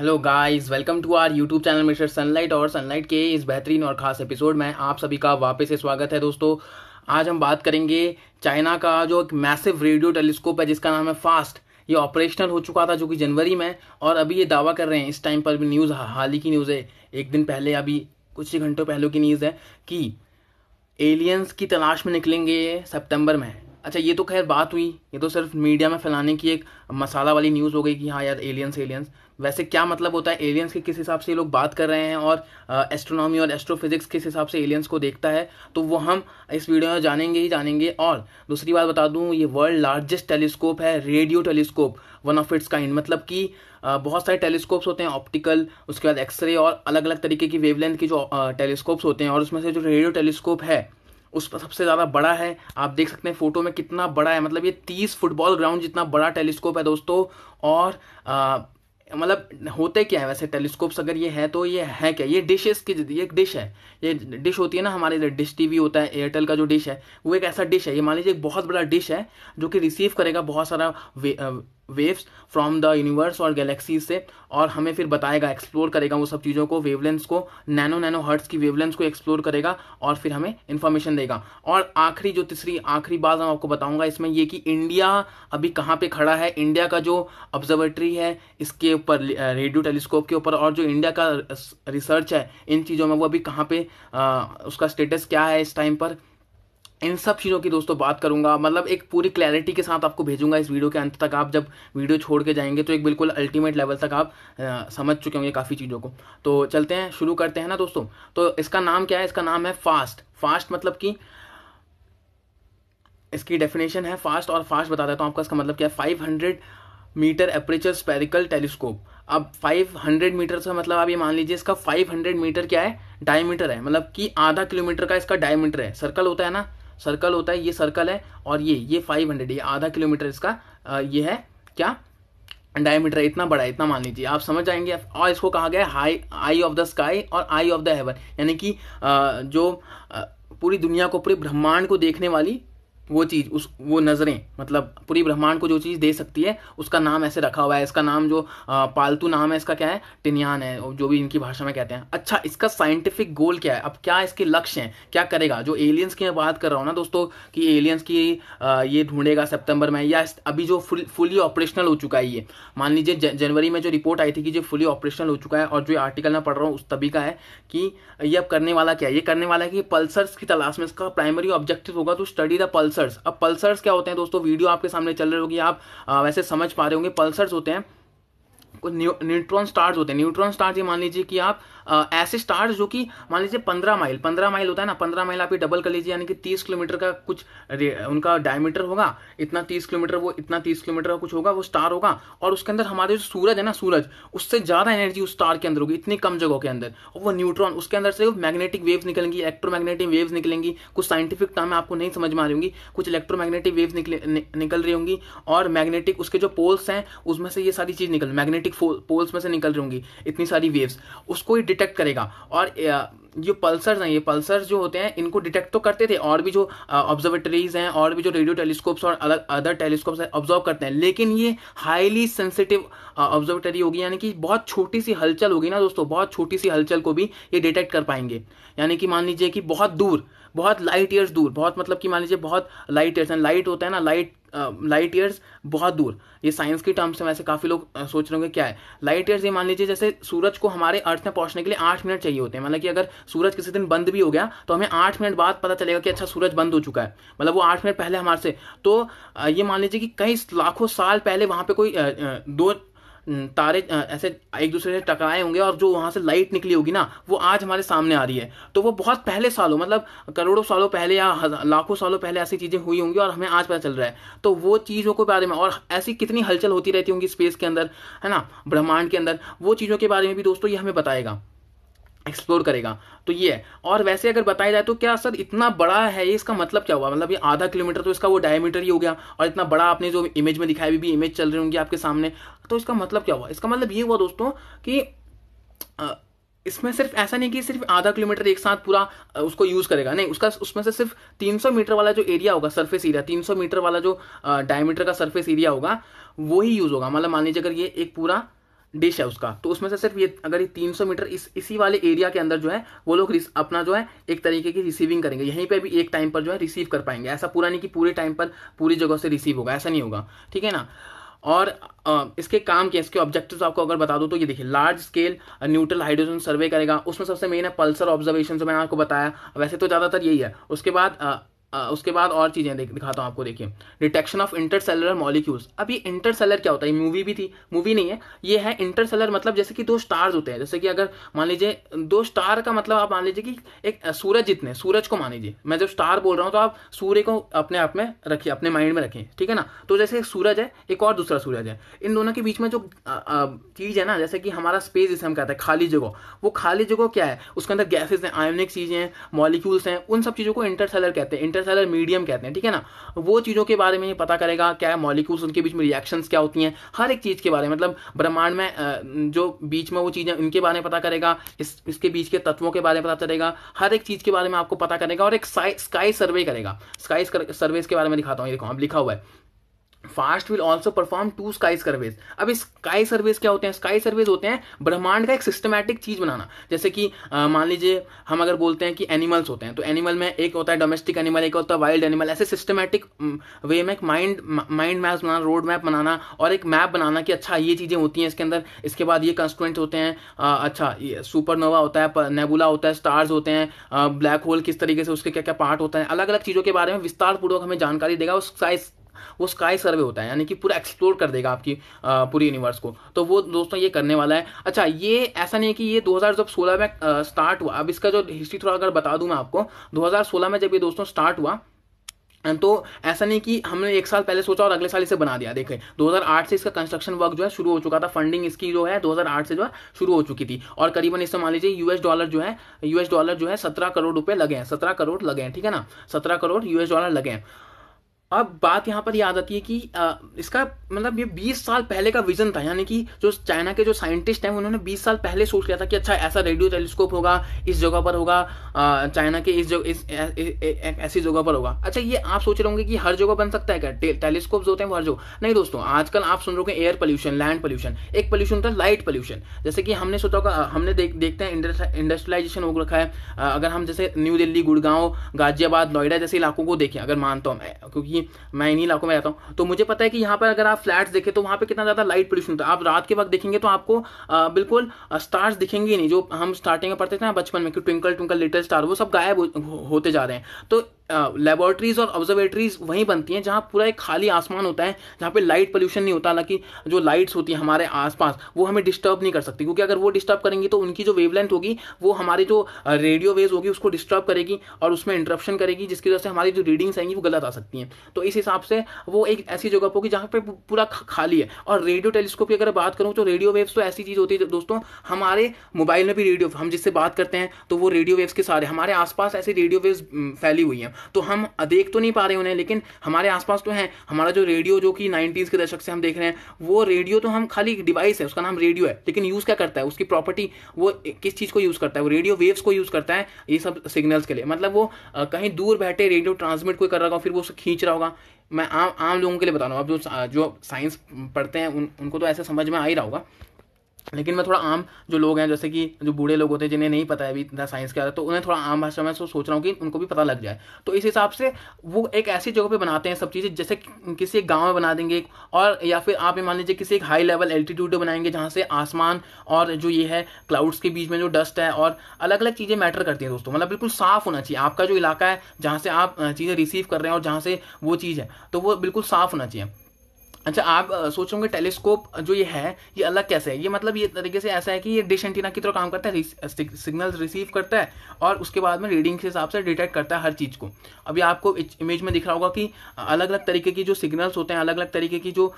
hello guys welcome to our YouTube channel mister sunlight और sunlight के इस बेहतरीन और ख़ास एपिसोड में आप सभी का वापस से स्वागत है दोस्तों आज हम बात करेंगे चाइना का जो एक मैसिव रेडियो टेलीस्कोप है जिसका नाम है फास्ट ये ऑपरेशनल हो चुका था जो कि जनवरी में और अभी ये दावा कर रहे हैं इस टाइम पर भी न्यूज़ हाल ही की न्यूज़ है एक दिन पहले अभी कुछ ही घंटों पहले की न्यूज़ है कि एलियंस की तलाश में निकलेंगे सितंबर में अच्छा ये तो खैर बात हुई ये तो सिर्फ मीडिया में फैलाने की एक मसाला वाली न्यूज़ हो गई कि हाँ यार एलियंस एलियंस वैसे क्या मतलब होता है एलियंस के किस हिसाब से ये लोग बात कर रहे हैं और एस्ट्रोनॉमी और एस्ट्रोफिजिक्स किस हिसाब से एलियंस को देखता है तो वो हम इस वीडियो में जानेंगे ही जानेंगे और दूसरी बात बता दूँ ये वर्ल्ड लार्जेस्ट टेलीस्कोप है radio telescope one of its kind मतलब कि बहुत सारे टेलीस्कोप्स होते हैं ऑप्टिकल उसके बाद एक्सरे और अलग अलग तरीके की वेवलेंथ की जो टेलीस्कोप्स होते हैं और उसमें से जो रेडियो टेलीस्कोप है उस पर सबसे ज़्यादा बड़ा है आप देख सकते हैं फ़ोटो में कितना बड़ा है मतलब ये तीस फुटबॉल ग्राउंड जितना बड़ा टेलीस्कोप है दोस्तों और मतलब होते क्या है वैसे टेलीस्कोप्स अगर ये है तो ये है क्या ये डिशेस की ये एक डिश है ये डिश होती है ना हमारे इधर डिश टीवी होता है एयरटेल का जो डिश है वो एक ऐसा डिश है ये मान लीजिए एक बहुत बड़ा डिश है जो कि रिसीव करेगा बहुत सारा वेव्स फ्रॉम द यूनिवर्स और गैलेक्सीज से और हमें फिर बताएगा एक्सप्लोर करेगा वो सब चीज़ों को वेवलेंस को नैनो नैनो हर्ट्स की वेवलेंस को एक्सप्लोर करेगा और फिर हमें इन्फॉर्मेशन देगा और आखिरी जो तीसरी आखिरी बात मैं आपको बताऊंगा इसमें ये कि इंडिया अभी कहाँ पे खड़ा है इंडिया का जो ऑब्जर्वेटरी है इसके ऊपर रेडियो टेलीस्कोप के ऊपर और जो इंडिया का रिसर्च है इन चीज़ों में वो अभी कहाँ पे आ, उसका स्टेटस क्या है इस टाइम पर इन सब चीज़ों की दोस्तों बात करूंगा मतलब एक पूरी क्लैरिटी के साथ आपको भेजूंगा इस वीडियो के अंत तक आप जब वीडियो छोड़ के जाएंगे तो एक बिल्कुल अल्टीमेट लेवल तक आप आ, समझ चुके होंगे काफ़ी चीज़ों को तो चलते हैं शुरू करते हैं ना दोस्तों तो इसका नाम क्या है इसका नाम है फास्ट फास्ट मतलब कि इसकी डेफिनेशन है फास्ट और फास्ट बता देता हूँ आपका इसका मतलब क्या है five metre aperture spherical telescope अब 500 मीटर से मतलब आप ये मान लीजिए इसका 500 मीटर क्या है डायमीटर है मतलब कि आधा किलोमीटर का इसका डायमीटर है सर्कल होता है ना सर्कल होता है ये सर्कल है और ये ये फाइव हंड्रेड ये आधा किलोमीटर इसका ये है क्या डायमीटर इतना बड़ा है इतना मान लीजिए आप समझ जाएंगे और इसको कहा गया high eye of the sky और आई ऑफ द हेवन यानी कि जो पूरी दुनिया को पूरे ब्रह्मांड को देखने वाली वो चीज़ उस वो नज़रें मतलब पूरी ब्रह्मांड को जो चीज़ दे सकती है उसका नाम ऐसे रखा हुआ है इसका नाम जो पालतू नाम है इसका क्या है टिनियान है जो भी इनकी भाषा में कहते हैं अच्छा इसका साइंटिफिक गोल क्या है अब क्या इसके लक्ष्य हैं क्या करेगा जो एलियंस की मैं बात कर रहा हूँ ना दोस्तों कि एलियंस की ये ढूंढेगा सितंबर में या अभी जो फुल फुली ऑपरेशनल हो चुका है ये मान लीजिए जनवरी में जो रिपोर्ट आई थी कि जो फुली ऑपरेशनल हो चुका है और जो आर्टिकल मैं पढ़ रहा हूँ उस तभी का है कि ये अब करने वाला क्या है ये करने वाला है कि पल्सर्स की तलाश में इसका प्राइमरी ऑब्जेक्टिव होगा तो स्टडी द पल्सर पल्सर्स अब पल्सर्स क्या होते हैं दोस्तों वीडियो आपके सामने चल रही होगी आप आ, वैसे समझ पा रहे होंगे पल्सर्स होते हैं कुछ न्यूट्रॉन स्टार्स होते हैं न्यूट्रॉन स्टार्स ये मान लीजिए कि आप ऐसे स्टार्स जो कि मान लीजिए पंद्रह माइल पंद्रह माइल होता है ना पंद्रह माइल आप ही डबल कर लीजिए यानी कि तीस किलोमीटर का कुछ उनका डायमीटर होगा इतना तीस किलोमीटर वो इतना तीस किलोमीटर का कुछ होगा वो स्टार होगा और उसके अंदर हमारे जो सूरज है ना सूरज उससे ज़्यादा एनर्जी उस स्टार के अंदर होगी इतनी कम जगहों के अंदर और वो न्यूट्रॉन उसके अंदर से मैग्नेटिक वेव्स निकलेंगी इलेक्ट्रोमैग्नेटिक वेव्स निकलेंगी कुछ साइंटिफिक टर्म आपको नहीं समझ में आ रही होंगी कुछ इलेक्ट्रोमैग्नेटिक वेव्स निकले निकल रही होंगी और मैग्नेटिक उसके जो पोल्स हैं उसमें से ये सारी चीज़ निकल मैग्नेटिक पोल्स में से निकल रही होंगी इतनी सारी वेव्स उसको ही डिटेक्ट करेगा और जो पल्सर्स हैं ये पल्सर्स जो होते हैं इनको डिटेक्ट तो करते थे और भी जो ऑब्जर्वेटरीज हैं और भी जो रेडियो टेलीस्कोप्स और अलग अदर टेलीस्कोप्स हैं ऑब्जर्व करते हैं लेकिन ये हाईली सेंसिटिव ऑब्जर्वेटरी होगी यानी कि बहुत छोटी सी हलचल होगी ना दोस्तों बहुत छोटी सी हलचल को भी ये डिटेक्ट कर पाएंगे यानी कि मान लीजिए कि बहुत दूर बहुत लाइट ईयर्स दूर बहुत मतलब कि मान लीजिए बहुत लाइट ईयर्स हैं लाइट होता है ना लाइट लाइट ईयर्स बहुत दूर ये साइंस की टर्म्स में वैसे काफ़ी लोग सोच रहे होंगे क्या है लाइट ईयर्स ये मान लीजिए जैसे सूरज को हमारे अर्थ में पहुंचने के लिए आठ मिनट चाहिए होते हैं मतलब कि अगर सूरज किसी दिन बंद भी हो गया तो हमें आठ मिनट बाद पता चलेगा कि अच्छा सूरज बंद हो चुका है मतलब वो आठ मिनट पहले हमारे से तो ये मान लीजिए कि कई लाखों साल पहले वहाँ पर कोई दो तारे ऐसे एक दूसरे से टकराए होंगे और जो वहाँ से लाइट निकली होगी ना वो आज हमारे सामने आ रही है तो वो बहुत पहले सालों मतलब करोड़ों सालों पहले या लाखों सालों पहले ऐसी चीज़ें हुई होंगी और हमें आज पता चल रहा है तो वो चीज़ों के बारे में और ऐसी कितनी हलचल होती रहती होंगी स्पेस के अंदर है ना ब्रह्मांड के अंदर वो चीज़ों के बारे में भी दोस्तों ये हमें बताएगा एक्सप्लोर करेगा तो ये है और वैसे अगर बताया जाए तो क्या सर इतना बड़ा है ये इसका मतलब क्या हुआ मतलब ये आधा किलोमीटर तो इसका वो डायमीटर ही हो गया और इतना बड़ा आपने जो इमेज में दिखाई भी, भी इमेज चल रही होंगी आपके सामने तो इसका मतलब क्या हुआ इसका मतलब ये हुआ दोस्तों कि इसमें सिर्फ ऐसा नहीं कि सिर्फ आधा किलोमीटर एक साथ पूरा उसको यूज़ करेगा नहीं उसका उसमें से सिर्फ 300 मीटर वाला जो एरिया होगा सरफेस एरिया 300 मीटर वाला जो डायमीटर का सरफेस एरिया होगा वो ही यूज़ होगा मतलब मान लीजिए अगर ये एक पूरा डिश है उसका तो उसमें से सिर्फ ये अगर ये 300 मीटर इस इसी वाले एरिया के अंदर जो है वो लोग अपना जो है एक तरीके की रिसीविंग करेंगे यहीं पे भी एक टाइम पर जो है रिसीव कर पाएंगे ऐसा पूरा नहीं कि पूरे टाइम पर पूरी जगह से रिसीव होगा ऐसा नहीं होगा ठीक है ना और इसके काम के इसके ऑब्जेक्टिव्स आपको अगर बता दूं तो ये देखिए large scale neutral hydrogen survey करेगा उसमें सबसे मेन है पल्सर ऑब्जर्वेशन जो मैंने आपको बताया वैसे तो ज़्यादातर यही है उसके बाद उसके बाद और चीज़ें दिखाता हूँ आपको देखिए डिटेक्शन ऑफ इंटरसेलर मॉलिक्यूल्स अब ये इंटरसेलर क्या होता है मूवी भी थी मूवी नहीं है ये है इंटरसेलर मतलब जैसे कि दो स्टार्स होते हैं जैसे कि अगर मान लीजिए दो स्टार का मतलब आप मान लीजिए कि एक सूरज जितने सूरज को मान लीजिए मैं जब स्टार बोल रहा हूँ तो आप सूर्य को अपने आप में रखिए अपने माइंड में रखिए ठीक है ना तो जैसे एक सूरज है एक और दूसरा सूरज है इन दोनों के बीच में जो चीज़ है ना जैसे कि हमारा स्पेस जिसे हम कहते हैं खाली जगह वो खाली जगह क्या है उसके अंदर गैसेज हैं आयोनिक चीज़ें हैं मॉलिक्यूल्स हैं उन सब चीज़ों को इंटरसेलर कहते हैं इंटर इंटरसेलर मीडियम कहते हैं ठीक है ना वो चीज़ों के बारे में पता करेगा क्या है मॉलिक्यूल्स उनके बीच में रिएक्शंस क्या होती हैं हर एक चीज़ के बारे में मतलब ब्रह्मांड में जो बीच में वो चीज़ें उनके बारे में पता करेगा इस इसके बीच के तत्वों के बारे में पता चलेगा हर एक चीज़ के बारे में आपको पता करेगा और एक स्काई सर्वे करेगा स्काई सर्वे के बारे में दिखाता हूँ ये देखो अब लिखा हुआ है FAST will also perform two sky surveys अब स्काई सर्वेज क्या होते हैं स्काई सर्वेज होते हैं ब्रह्मांड का एक सिस्टमैटिक चीज बनाना जैसे कि मान लीजिए हम अगर बोलते हैं कि एनिमल्स होते हैं तो एनिमल में एक होता है डोमेस्टिक एनिमल एक होता है वाइल्ड एनिमल ऐसे सिस्टमैटिक वे में एक माइंड माइंड मैप बनाना रोड मैप बनाना और एक मैप बनाना कि अच्छा ये चीज़ें होती हैं इसके अंदर इसके बाद ये कंस्टूडेंट होते हैं अच्छा ये सुपरनोवा होता है नेबुला होता है स्टार्स होते हैं ब्लैक होल किस तरीके से उसके क्या क्या पार्ट होता है अलग अलग चीज़ों के बारे में विस्तारपूर्वक हमें जानकारी देगा उस साइज वो स्काई सर्वे होता है यानी कि पूरा एक्सप्लोर कर देगा आपकी पूरी यूनिवर्स को तो वो दोस्तों ये करने वाला है अच्छा ये ऐसा नहीं है कि ये दो हजार में स्टार्ट हुआ अब इसका जो हिस्ट्री थोड़ा अगर बता दूं मैं आपको दो में जब ये दोस्तों स्टार्ट हुआ तो ऐसा नहीं कि हमने एक साल पहले सोचा और अगले साल इसे बना दिया देखें 2008 से इसका कंस्ट्रक्शन वर्क जो है शुरू हो चुका था फंडिंग इसकी जो है 2008 से जो है शुरू हो चुकी थी और करीबन इसमें मान लीजिए यूएस डॉलर जो है यूएस डॉलर जो है 17 करोड़ रुपए लगे हैं 17 करोड़ लगे हैं ठीक है ना सत्रह करोड़ यूएस डॉलर लगे हैं अब बात यहाँ पर याद आती है कि आ, इसका मतलब ये 20 साल पहले का विजन था यानी कि जो चाइना के जो साइंटिस्ट हैं उन्होंने 20 साल पहले सोच लिया था कि अच्छा ऐसा रेडियो टेलीस्कोप होगा इस जगह पर होगा चाइना के इस जगह इस ऐसी जगह पर होगा अच्छा ये आप सोच रहे होंगे कि हर जगह बन सकता है क्या टेलीस्कोप होते हैं हर जगह नहीं दोस्तों आजकल आप सुन रहे हो एयर पोल्यूशन लैंड पोल्यूशन एक पोल्यूशन होता है लाइट पोल्यूशन जैसे कि हमने सोचा होगा हमने देख, देखते हैं इंडस्ट्रियलाइजेशन हो रखा है अगर हम जैसे न्यू दिल्ली गुड़गांव गाजियाबाद नोएडा जैसे इलाकों को देखें अगर मानता हूँ क्योंकि मैं इन्हीं इलाकों में रहता हूँ तो मुझे पता है कि यहाँ पर अगर आप फ्लैट्स देखें तो वहाँ पर कितना ज़्यादा लाइट पोल्यूशन होता है आप रात के वक्त देखेंगे तो आपको बिल्कुल स्टार्स दिखेंगे नहीं जो हम स्टार्टिंग में पढ़ते थे ना बचपन में कि ट्विंकल ट्विंकल लिटिल स्टार वो सब गायब होते जा रहे हैं तो लेबोरेटरीज और ऑब्जर्वेटरीज वहीं बनती हैं जहाँ पूरा एक खाली आसमान होता है जहाँ पे लाइट पोल्यूशन नहीं होता हालांकि जो लाइट्स होती है हमारे आसपास वो हमें डिस्टर्ब नहीं कर सकती क्योंकि अगर वो डिस्टर्ब करेंगी तो उनकी जो वेवलेंथ होगी वो हमारी जो रेडियो वेव होगी उसको डिस्टर्ब करेगी और उसमें इंटरप्शन करेगी जिसकी वजह से हमारी जो रीडिंग्स आएंगी वो गलत आ सकती हैं तो इस हिसाब से वो एक ऐसी जगह होगी जहाँ पर पूरा खाली है और रेडियो टेलीस्कोप की अगर बात करूँ तो रेडियो वेव्स तो ऐसी चीज़ होती है दोस्तों हमारे मोबाइल में भी रेडियो हम जिससे बात करते हैं तो वो रेडियो वेव्स के सारे हमारे आसपास ऐसी रेडियो वेव्स फैली हुई हैं तो हम देख तो नहीं पा रहे उन्हें लेकिन हमारे आसपास तो हैं हमारा जो रेडियो जो कि नाइनटीज के दशक से हम देख रहे हैं वो रेडियो तो हम खाली डिवाइस है उसका नाम रेडियो है लेकिन यूज़ क्या करता है उसकी प्रॉपर्टी वो किस चीज़ को यूज़ करता है वो रेडियो वेव्स को यूज़ करता है ये सब सिग्नल्स के लिए मतलब वो कहीं दूर बैठे रेडियो ट्रांसमिट कोई कर रहा होगा फिर वो उसे खींच रहा होगा मैं आम आम लोगों के लिए बता रहा हूँ अब जो जो साइंस पढ़ते हैं उन उनको तो ऐसा समझ में आ ही रहा होगा लेकिन मैं थोड़ा आम जो लोग हैं जैसे कि जो बूढ़े लोग होते हैं जिन्हें नहीं पता है अभी इतना साइंस क्या है तो उन्हें थोड़ा आम भाषा में सोच रहा हूँ कि उनको भी पता लग जाए तो इस हिसाब से वो एक ऐसी जगह पे बनाते हैं सब चीज़ें जैसे किसी एक गाँव में बना देंगे और या फिर आप ये मान लीजिए किसी एक हाई लेवल एल्टीट्यूड बनाएंगे जहाँ से आसमान और जो ये है क्लाउड्स के बीच में जो डस्ट है और अलग अलग चीज़ें मैटर करती हैं दोस्तों मतलब बिल्कुल साफ होना चाहिए आपका जो इलाका है जहाँ से आप चीज़ें रिसीव कर रहे हैं और जहाँ से वो चीज़ है तो वो बिल्कुल साफ होना चाहिए अच्छा आप सोचोगे टेलीस्कोप जो ये है ये अलग कैसे है ये मतलब ये तरीके से ऐसा है कि ये डिश एंटीना की तरह काम करता है सिग्नल रिसीव करता है और उसके बाद में रीडिंग के हिसाब से डिटेक्ट करता है हर चीज़ को अभी आपको इमेज में दिख रहा होगा कि अलग अलग तरीके की जो सिग्नल्स होते हैं अलग अलग तरीके की जो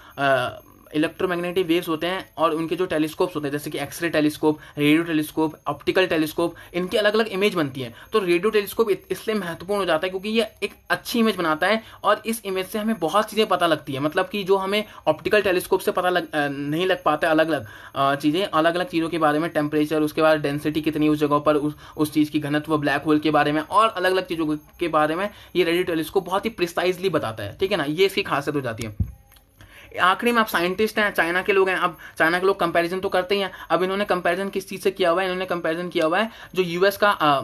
इलेक्ट्रोमैग्नेटिक वेव्स होते हैं और उनके जो टेलीस्कोप्स होते हैं जैसे कि X ray telescope radio telescope optical telescope इनकी अलग अलग इमेज बनती है तो रेडियो टेलीस्कोप इसलिए महत्वपूर्ण हो जाता है क्योंकि ये एक अच्छी इमेज बनाता है और इस इमेज से हमें बहुत चीज़ें पता लगती है मतलब कि जो हमें ऑप्टिकल टेलीस्कोप से पता लग नहीं लग पाता अलग अलग चीज़ें अलग अलग चीज़ों के बारे में टेम्परेचर उसके बाद डेंसिटी कितनी उस जगह पर उस उस चीज़ की घनत्व ब्लैक होल के बारे में और अलग अलग चीज़ों के बारे में ये रेडियो टेलीस्कोप बहुत ही प्रिसाइजली बताता है ठीक है ना ये इसकी खासियत हो जाती है आखिरी में आप साइंटिस्ट हैं चाइना के लोग हैं अब चाइना के लोग कंपैरिजन तो करते ही हैं अब इन्होंने कंपैरिजन किस चीज़ से किया हुआ है इन्होंने कंपैरिजन किया हुआ है जो यूएस का आ,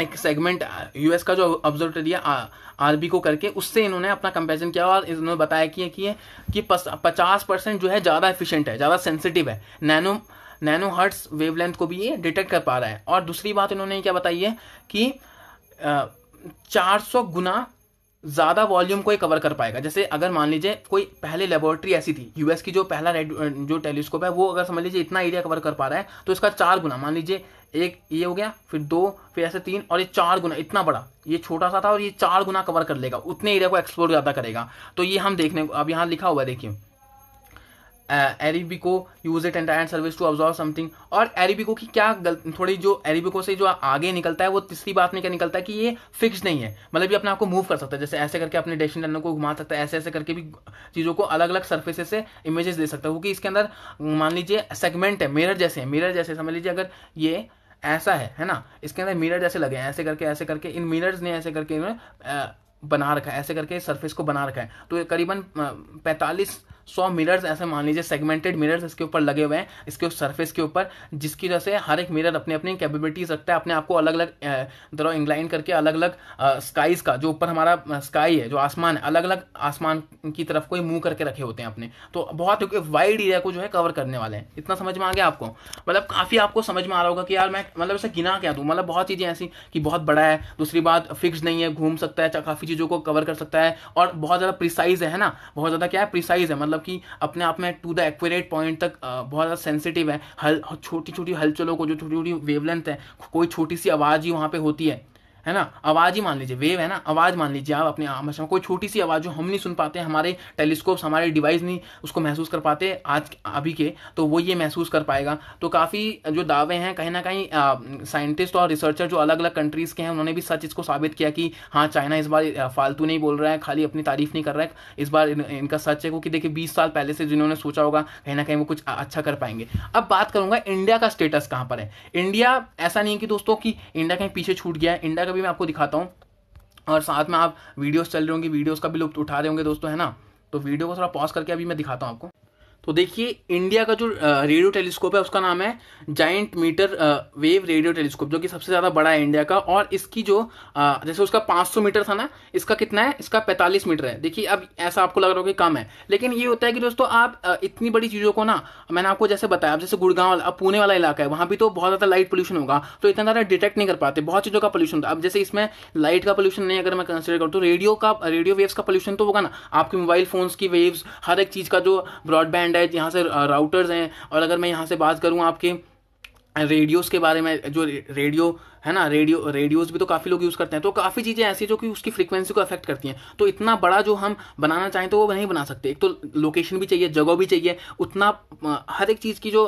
एक सेगमेंट यूएस का जो ऑब्जर्वेटरी है आरबी को करके उससे इन्होंने अपना कंपेरिजन किया और इन्होंने बताया कि कि, कि पचास परसेंट जो है ज़्यादा एफिशिएंट है ज़्यादा सेंसिटिव है नैनो नैनो हर्ट्स वेवलेंथ को भी ये डिटेक्ट कर पा रहा है और दूसरी बात इन्होंने क्या बताई है कि चार सौ गुना ज़्यादा वॉल्यूम को ही कवर कर पाएगा जैसे अगर मान लीजिए कोई पहले लेबोरेटरी ऐसी थी यूएस की जो पहला जो टेलीस्कोप है वो अगर समझ लीजिए इतना एरिया कवर कर पा रहा है तो इसका चार गुना मान लीजिए एक ये हो गया फिर दो फिर ऐसे तीन और ये चार गुना इतना बड़ा ये छोटा सा था और ये चार गुना कवर कर लेगा उतने एरिया को एक्सप्लोर ज़्यादा करेगा तो ये हम देखने अब यहाँ लिखा हुआ है देखिए एरिबिको use it entire service to observe something और एरिबिको की क्या थोड़ी जो एरिबिको से जो आगे निकलता है वो तीसरी बात में क्या निकलता है कि ये फिक्स नहीं है मतलब ये अपने आपको मूव कर सकता है जैसे ऐसे करके अपने डेस्टिनेशन को घुमा सकता है ऐसे ऐसे करके भी चीज़ों को अलग अलग सर्फेस से इमेजेस दे सकता है क्योंकि इसके अंदर मान लीजिए सेगमेंट है मिरर जैसे है मिरर जैसे समझ लीजिए अगर ये ऐसा है है ना इसके अंदर मिरर जैसे लगे हैं ऐसे करके ऐसे करके इन मिरर्स ने ऐसे करके इन्होंने बना रखा है ऐसे करके सरफेस को बना रखा है तो करीबन पैंतालीस सौ मिरर्स ऐसे मान लीजिए सेगमेंटेड मिरर्स इसके ऊपर लगे हुए हैं इसके सरफेस के ऊपर जिसकी वजह से हर एक मिरर अपनी अपनी कैपेबिलिटीज रखता है अपने आपको अलग अलग तरह इंग्लाइन करके अलग अलग स्काईज का जो ऊपर हमारा स्काई है जो आसमान है अलग अलग आसमान की तरफ कोई मूव करके रखे होते हैं अपने तो बहुत वाइड एरिया को जो है कवर करने वाले हैं इतना समझ में आ गया आपको मतलब काफ़ी आपको समझ में आ रहा होगा कि यार मैं मतलब इसे गिना क्या दूँ मतलब बहुत चीज़ें ऐसी कि बहुत बड़ा है दूसरी बात फिक्स नहीं है घूम सकता है काफ़ी चीज़ों को कवर कर सकता है और बहुत ज़्यादा प्रिसाइज है ना बहुत ज़्यादा क्या है प्रिसाइज है मतलब मतलब कि अपने आप में टू द एक्यूरेट पॉइंट तक बहुत ज़्यादा सेंसिटिव है हल छोटी छोटी हलचलों को जो छोटी छोटी वेवलेंथ है कोई छोटी सी आवाज़ ही वहाँ पर होती है है ना आवाज़ ही मान लीजिए वेव है ना आवाज़ मान लीजिए आप अपने भाषा में कोई छोटी सी आवाज़ जो हम नहीं सुन पाते हमारे टेलीस्कोप्स हमारे डिवाइस नहीं उसको महसूस कर पाते आज अभी के तो वो ये महसूस कर पाएगा तो काफ़ी जो दावे हैं कहीं ना कहीं साइंटिस्ट और रिसर्चर जो अलग अलग कंट्रीज़ के हैं उन्होंने भी सच इसको साबित किया कि हाँ चाइना इस बार फालतू नहीं बोल रहा है खाली अपनी तारीफ नहीं कर रहा है इस बार इनका सच है क्योंकि देखिए बीस साल पहले से जिन्होंने सोचा होगा कहीं ना कहीं वो कुछ अच्छा कर पाएंगे अब बात करूंगा इंडिया का स्टेटस कहाँ पर है इंडिया ऐसा नहीं है कि दोस्तों कि इंडिया कहीं पीछे छूट गया है इंडिया भी मैं आपको दिखाता हूँ और साथ में आप वीडियोस चल रहे होंगे वीडियोस का भी लुप्त उठा रहे होंगे दोस्तों है ना तो वीडियो को थोड़ा पॉज करके अभी मैं दिखाता हूँ आपको तो देखिए इंडिया का जो रेडियो टेलीस्कोप है उसका नाम है giant metre wave radio telescope जो कि सबसे ज़्यादा बड़ा है इंडिया का और इसकी जो जैसे उसका 500 मीटर था ना इसका कितना है इसका 45 मीटर है देखिए अब ऐसा आपको लग रहा हो कि कम है लेकिन ये होता है कि दोस्तों आप इतनी बड़ी चीज़ों को ना मैंने आपको जैसे बताया जैसे गुड़गांव वाला अब पुणे वाला इलाका है वहाँ भी तो बहुत ज़्यादा लाइट पोल्यूशन होगा तो इतना ज़्यादा डिटेक्ट नहीं कर पाते बहुत चीज़ों का पोल्यूशन था अब जैसे इसमें लाइट का पोल्यूशन नहीं अगर मैं कंसिडर करूँ तो रेडियो का रेडियो वेव्स का पोल्यूशन तो होगा ना आपके मोबाइल फोन्स की वेव्स हर एक चीज़ का जो ब्रॉडबैंड बैंड है यहाँ से राउटर्स हैं और अगर मैं यहाँ से बात करूँ आपके रेडियोस के बारे में जो रेडियो है ना रेडियो रेडियोज भी तो काफ़ी लोग यूज़ करते हैं तो काफ़ी चीज़ें ऐसी जो कि उसकी फ्रीक्वेंसी को अफेक्ट करती हैं तो इतना बड़ा जो हम बनाना चाहें तो वो नहीं बना सकते एक तो लोकेशन भी चाहिए जगह भी चाहिए उतना हर एक चीज़ की जो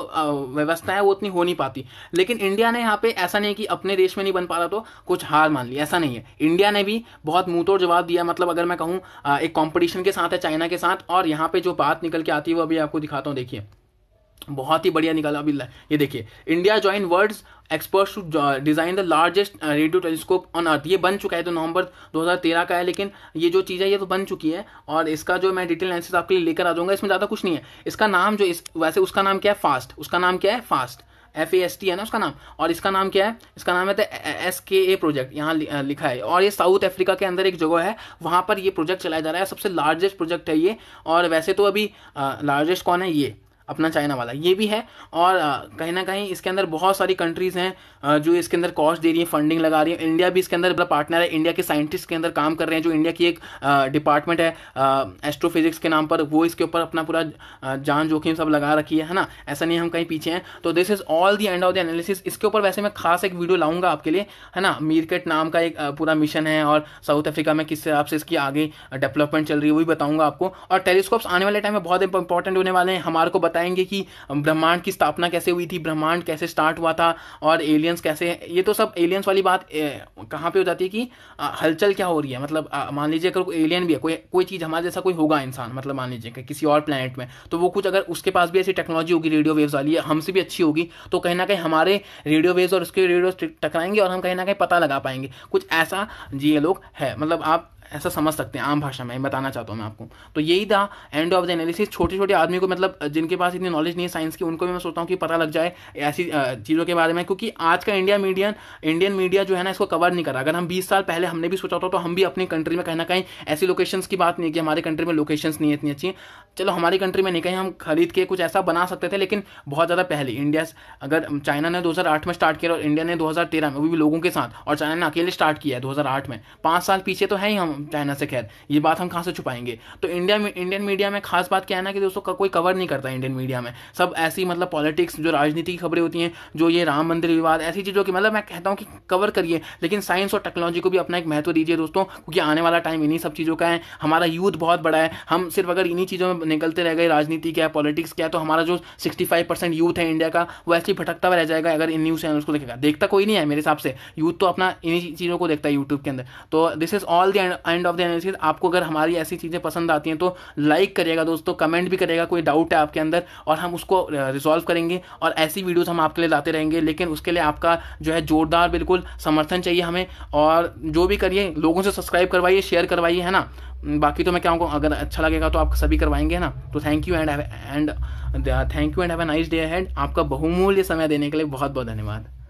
व्यवस्था है वो उतनी हो नहीं पाती लेकिन इंडिया ने यहाँ पे ऐसा नहीं कि अपने देश में नहीं बन पा रहा तो कुछ हार मान ली ऐसा नहीं है इंडिया ने भी बहुत मुंह तोड़ जवाब दिया मतलब अगर मैं कहूँ एक कॉम्पिटिशन के साथ है चाइना के साथ और यहाँ पे जो बात निकल के आती है वो अभी आपको दिखाता हूँ देखिए बहुत ही बढ़िया निकाला अभी ये देखिए India join world experts to design the largest radio telescope on earth ये बन चुका है तो नवंबर 2013 का है लेकिन ये जो चीज़ है ये तो बन चुकी है और इसका जो मैं डिटेल एनालिसिस आपके लिए लेकर आ जाऊंगा इसमें ज़्यादा कुछ नहीं है इसका नाम जो इस वैसे उसका नाम क्या है फास्ट उसका नाम क्या है FAST F A S T है ना उसका नाम और इसका नाम क्या है इसका नाम है एस तो, के ए प्रोजेक्ट यहाँ लिखा है और ये साउथ अफ्रीका के अंदर एक जगह है वहाँ पर ये प्रोजेक्ट चलाया जा रहा है सबसे लार्जेस्ट प्रोजेक्ट है ये और वैसे तो अभी लार्जेस्ट कौन है ये अपना चाइना वाला ये भी है और कहीं ना कहीं इसके अंदर बहुत सारी कंट्रीज़ हैं जो इसके अंदर कॉस्ट दे रही है फंडिंग लगा रही है इंडिया भी इसके अंदर अपना पार्टनर है इंडिया के साइंटिस्ट के अंदर काम कर रहे हैं जो इंडिया की एक डिपार्टमेंट है एस्ट्रोफिजिक्स के नाम पर वो इसके ऊपर अपना पूरा जान जोखिम सब लगा रखी है है ना ऐसा नहीं हम कहीं पीछे हैं तो this is all the end of the analysis इसके ऊपर वैसे मैं खास एक वीडियो लाऊंगा आपके लिए है ना मीरकेट नाम का एक पूरा मिशन है और साउथ अफ्रीका में किस हिसाब से इसकी आगे डेवलपमेंट चल रही है वही बताऊंगा आपको और टेलीस्कोप्स आने वाले टाइम में बहुत इंपॉर्टेंट होने वाले हैं हमारे को बताएंगे कि ब्रह्मांड की स्थापना कैसे हुई थी ब्रह्मांड कैसे स्टार्ट हुआ था और एलियंस कैसे ये तो सब एलियंस वाली बात कहाँ पे हो जाती है कि हलचल क्या हो रही है मतलब मान लीजिए अगर कोई एलियन भी है कोई कोई चीज़ हमारे जैसा कोई होगा इंसान मतलब मान लीजिए कि किसी और प्लानट में तो वो कुछ अगर उसके पास भी ऐसी टेक्नोलॉजी होगी रेडियो वेव्स वाली हमसे भी अच्छी होगी तो कहीं ना कहीं हमारे रेडियो वेव्स और उसके रेडियो टकराएंगे और हम कहीं ना कहीं पता लगा पाएंगे कुछ ऐसा जी ये लोग है मतलब आप ऐसा समझ सकते हैं आम भाषा में बताना चाहता हूँ मैं आपको तो यही था एंड ऑफ द एनालिसिस छोटे छोटे आदमी को मतलब जिनके पास इतनी नॉलेज नहीं है साइंस की उनको भी मैं सोचता हूँ कि पता लग जाए ऐसी चीज़ों के बारे में क्योंकि आज का इंडिया मीडियन इंडियन मीडिया जो है ना इसको कवर नहीं करा अगर हम बीस साल पहले हमने भी सोचा था तो हम भी अपनी कंट्री में कहीं ना कहीं ऐसी लोकेशन की बात नहीं की हमारे कंट्री में लोकेशन नहीं इतनी अच्छी चलो हमारी कंट्री में नहीं कहीं हम खरीद के कुछ ऐसा बना सकते थे लेकिन बहुत ज़्यादा पहले इंडिया अगर चाइना ने दो में स्टार्ट किया और इंडिया ने दो में वो भी लोगों के साथ और चाइना ने अकेले स्टार्ट किया है दो में पाँच साल पीछे तो है ही हम चाइना से खैर ये बात हम कहाँ से छुपाएंगे तो इंडिया में इंडियन मीडिया में खास बात क्या है ना कि दोस्तों का कोई कवर नहीं करता इंडियन मीडिया में सब ऐसी मतलब पॉलिटिक्स जो राजनीति की खबरें होती हैं जो ये राम मंदिर विवाद ऐसी चीज़ों की मतलब मैं कहता हूँ कि कवर करिए लेकिन साइंस और टेक्नोलॉजी को भी अपना एक महत्व दीजिए दोस्तों क्योंकि आने वाला टाइम इन्हीं सब चीज़ों का है हमारा यूथ बहुत बड़ा है हम सिर्फ अगर इन्हीं चीज़ों में निकलते रह गए राजनीति क्या है पॉलिटिक्स क्या है तो हमारा जो सिक्सटी फाइव परसेंट यूथ है इंडिया का वो ऐसे ही भटकता हुआ रह जाएगा अगर इन न्यूज़ चैनल्स को देखेगा देखता कोई नहीं है मेरे हिसाब से यूथ तो अपना इन्हीं चीज़ों को देखता है यूट्यूब के अंदर तो this is all the end end of the analysis आपको अगर हमारी ऐसी चीज़ें पसंद आती हैं तो लाइक करिएगा दोस्तों कमेंट भी करेगा कोई डाउट है आपके अंदर और हम उसको रिजॉल्व करेंगे और ऐसी वीडियोज़ हम आपके लिए लाते रहेंगे लेकिन उसके लिए आपका जो है जोरदार बिल्कुल समर्थन चाहिए हमें और जो भी करिए लोगों से सब्सक्राइब करवाइए शेयर करवाइए है ना बाकी तो मैं क्या अगर अच्छा लगेगा तो आप सभी करवाएंगे ना तो thank you and and thank you and have a nice day हैड आपका बहुमूल्य समय देने के लिए बहुत बहुत धन्यवाद